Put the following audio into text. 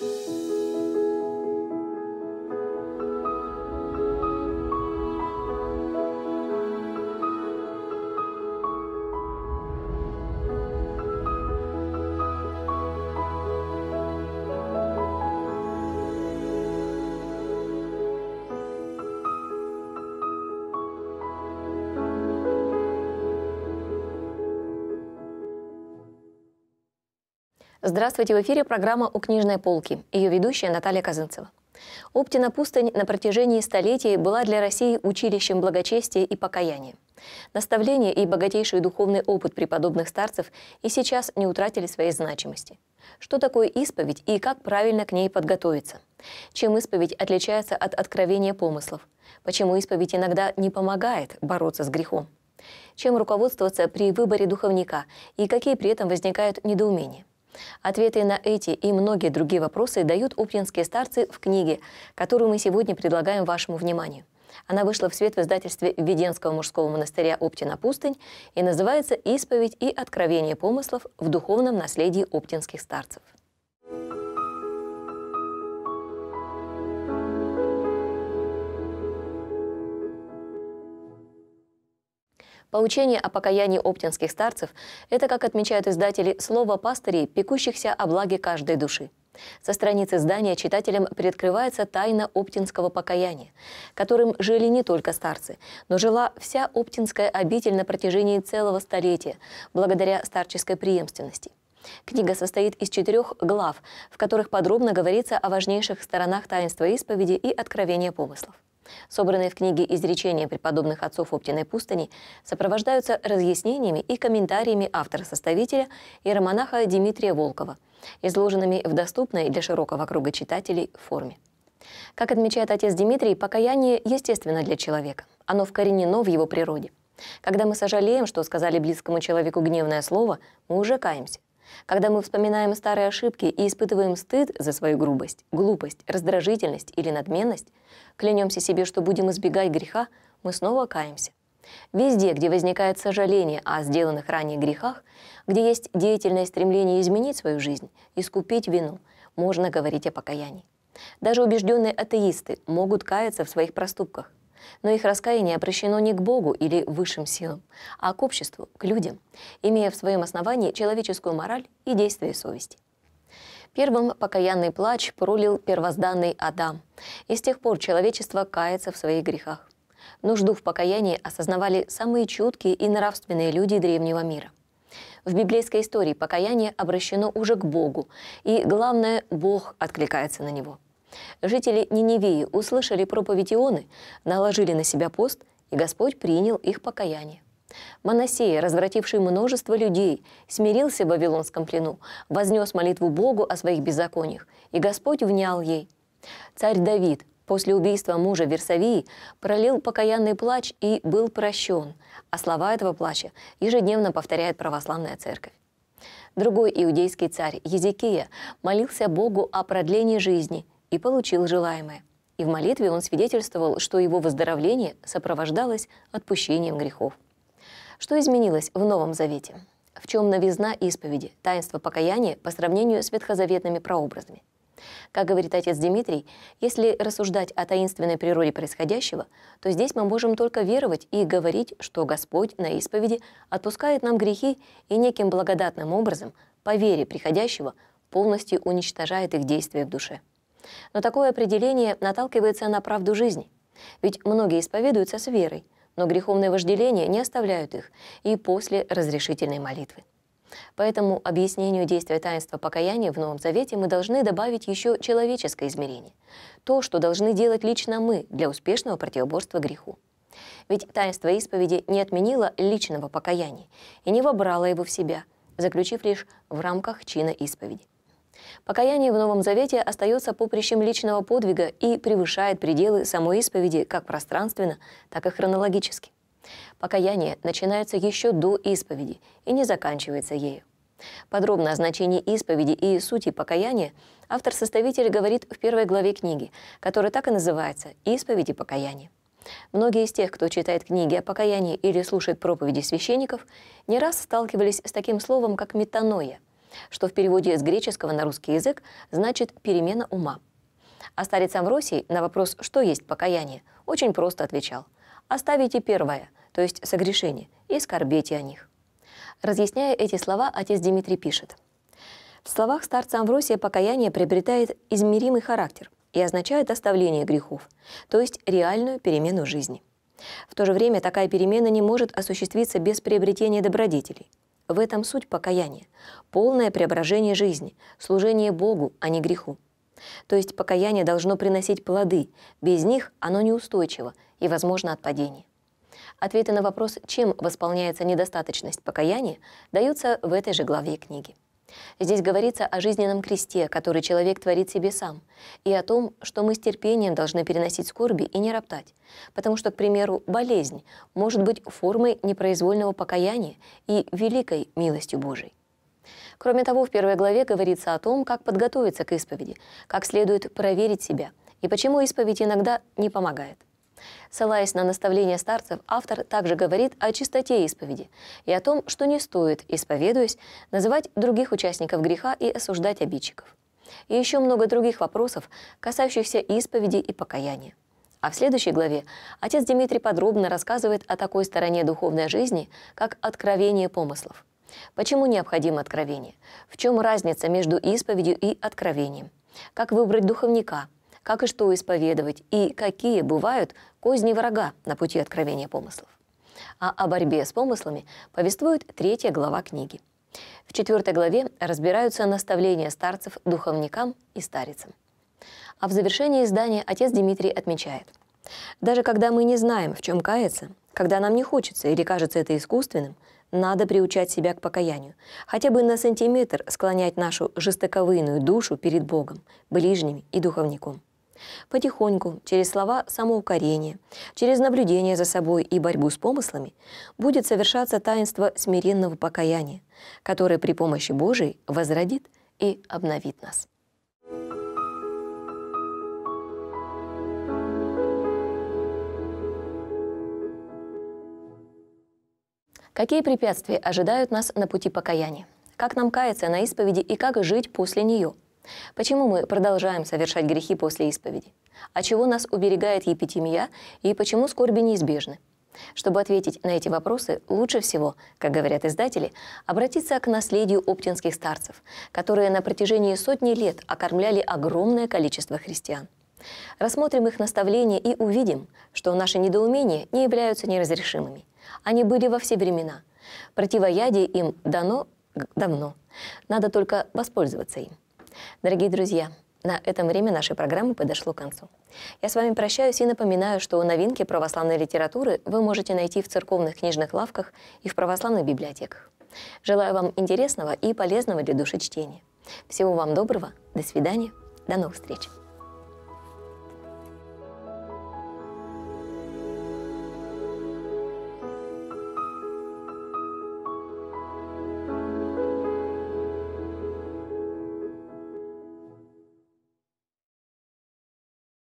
you. Здравствуйте, в эфире программа «У книжной полки». Ее ведущая Наталья Казынцева. Оптина пустынь на протяжении столетий была для России училищем благочестия и покаяния. Наставления и богатейший духовный опыт преподобных старцев и сейчас не утратили своей значимости. Что такое исповедь и как правильно к ней подготовиться? Чем исповедь отличается от откровения помыслов? Почему исповедь иногда не помогает бороться с грехом? Чем руководствоваться при выборе духовника и какие при этом возникают недоумения? Ответы на эти и многие другие вопросы дают оптинские старцы в книге, которую мы сегодня предлагаем вашему вниманию. Она вышла в свет в издательстве Веденского мужского монастыря Оптина Пустынь и называется «Исповедь и откровение помыслов в духовном наследии оптинских старцев». Поучение о покаянии оптинских старцев – это, как отмечают издатели, слово пастырей, пекущихся о благе каждой души. Со страниц издания читателям приоткрывается тайна оптинского покаяния, которым жили не только старцы, но жила вся оптинская обитель на протяжении целого столетия, благодаря старческой преемственности. Книга состоит из четырех глав, в которых подробно говорится о важнейших сторонах таинства исповеди и откровения помыслов. Собранные в книге изречения преподобных отцов Оптиной пустыни сопровождаются разъяснениями и комментариями автора-составителя иеромонаха Дмитрия Волкова, изложенными в доступной для широкого круга читателей форме. Как отмечает отец Дмитрий, покаяние естественно для человека. Оно вкоренено в его природе. Когда мы сожалеем, что сказали близкому человеку гневное слово, мы уже каемся. Когда мы вспоминаем старые ошибки и испытываем стыд за свою грубость, глупость, раздражительность или надменность, клянемся себе, что будем избегать греха, мы снова каемся. Везде, где возникает сожаление о сделанных ранее грехах, где есть деятельное стремление изменить свою жизнь, искупить вину, можно говорить о покаянии. Даже убежденные атеисты могут каяться в своих проступках. Но их раскаяние обращено не к Богу или высшим силам, а к обществу, к людям, имея в своем основании человеческую мораль и действие совести. Первым покаянный плач пролил первозданный Адам, и с тех пор человечество кается в своих грехах. Нужду в покаянии осознавали самые чуткие и нравственные люди древнего мира. В библейской истории покаяние обращено уже к Богу, и главное, Бог откликается на него – Жители Ниневии услышали проповедь Ионы, наложили на себя пост, и Господь принял их покаяние. Моносей, развративший множество людей, смирился в Вавилонском плену, вознес молитву Богу о своих беззакониях, и Господь внял ей. Царь Давид после убийства мужа Версавии пролил покаянный плач и был прощен, а слова этого плача ежедневно повторяет православная церковь. Другой иудейский царь, Езекия, молился Богу о продлении жизни – и получил желаемое. И в молитве он свидетельствовал, что его выздоровление сопровождалось отпущением грехов. Что изменилось в Новом Завете? В чем новизна исповеди, таинство покаяния по сравнению с ветхозаветными прообразами? Как говорит отец Дмитрий, если рассуждать о таинственной природе происходящего, то здесь мы можем только веровать и говорить, что Господь на исповеди отпускает нам грехи и неким благодатным образом, по вере приходящего, полностью уничтожает их действия в душе. Но такое определение наталкивается на правду жизни. Ведь многие исповедуются с верой, но греховные вожделения не оставляют их и после разрешительной молитвы. Поэтому объяснению действия таинства покаяния в Новом Завете мы должны добавить еще человеческое измерение. То, что должны делать лично мы для успешного противоборства греху. Ведь таинство исповеди не отменило личного покаяния и не вобрало его в себя, заключив лишь в рамках чина исповеди. Покаяние в Новом Завете остается поприщем личного подвига и превышает пределы самой исповеди как пространственно, так и хронологически. Покаяние начинается еще до исповеди и не заканчивается ею. Подробно о значении исповеди и сути покаяния автор-составитель говорит в первой главе книги, которая так и называется «Исповедь и покаяние». Многие из тех, кто читает книги о покаянии или слушает проповеди священников, не раз сталкивались с таким словом, как «метаноя», что в переводе с греческого на русский язык значит «перемена ума». А старец Амвросий на вопрос «что есть покаяние?» очень просто отвечал «оставите первое, то есть согрешение, и скорбите о них». Разъясняя эти слова, отец Дмитрий пишет. В словах старца Амвросия покаяние приобретает измеримый характер и означает оставление грехов, то есть реальную перемену жизни. В то же время такая перемена не может осуществиться без приобретения добродетелей – в этом суть покаяния. Полное преображение жизни, служение Богу, а не греху. То есть покаяние должно приносить плоды, без них оно неустойчиво и возможно от падения. Ответы на вопрос, чем восполняется недостаточность покаяния, даются в этой же главе книги. Здесь говорится о жизненном кресте, который человек творит себе сам, и о том, что мы с терпением должны переносить скорби и не роптать, потому что, к примеру, болезнь может быть формой непроизвольного покаяния и великой милостью Божией. Кроме того, в первой главе говорится о том, как подготовиться к исповеди, как следует проверить себя и почему исповедь иногда не помогает. Ссылаясь на наставления старцев, автор также говорит о чистоте исповеди и о том, что не стоит, исповедуясь, называть других участников греха и осуждать обидчиков. И еще много других вопросов, касающихся исповеди и покаяния. А в следующей главе отец Дмитрий подробно рассказывает о такой стороне духовной жизни, как откровение помыслов. Почему необходимо откровение? В чем разница между исповедью и откровением? Как выбрать духовника – как и что исповедовать, и какие бывают козни врага на пути откровения помыслов. А о борьбе с помыслами повествует третья глава книги. В четвертой главе разбираются наставления старцев духовникам и старицам. А в завершении издания отец Дмитрий отмечает. Даже когда мы не знаем, в чем каяться, когда нам не хочется или кажется это искусственным, надо приучать себя к покаянию, хотя бы на сантиметр склонять нашу жестоковыйную душу перед Богом, ближними и духовником. Потихоньку, через слова самоукорения, через наблюдение за собой и борьбу с помыслами, будет совершаться таинство смиренного покаяния, которое при помощи Божией возродит и обновит нас. Какие препятствия ожидают нас на пути покаяния? Как нам каяться на исповеди и как жить после нее – Почему мы продолжаем совершать грехи после исповеди? От а чего нас уберегает епитимия и почему скорби неизбежны? Чтобы ответить на эти вопросы, лучше всего, как говорят издатели, обратиться к наследию оптинских старцев, которые на протяжении сотни лет окормляли огромное количество христиан. Рассмотрим их наставления и увидим, что наши недоумения не являются неразрешимыми. Они были во все времена. Противоядие им дано давно. Надо только воспользоваться им. Дорогие друзья, на этом время нашей программы подошло к концу. Я с вами прощаюсь и напоминаю, что новинки православной литературы вы можете найти в церковных книжных лавках и в православных библиотеках. Желаю вам интересного и полезного для души чтения. Всего вам доброго, до свидания, до новых встреч!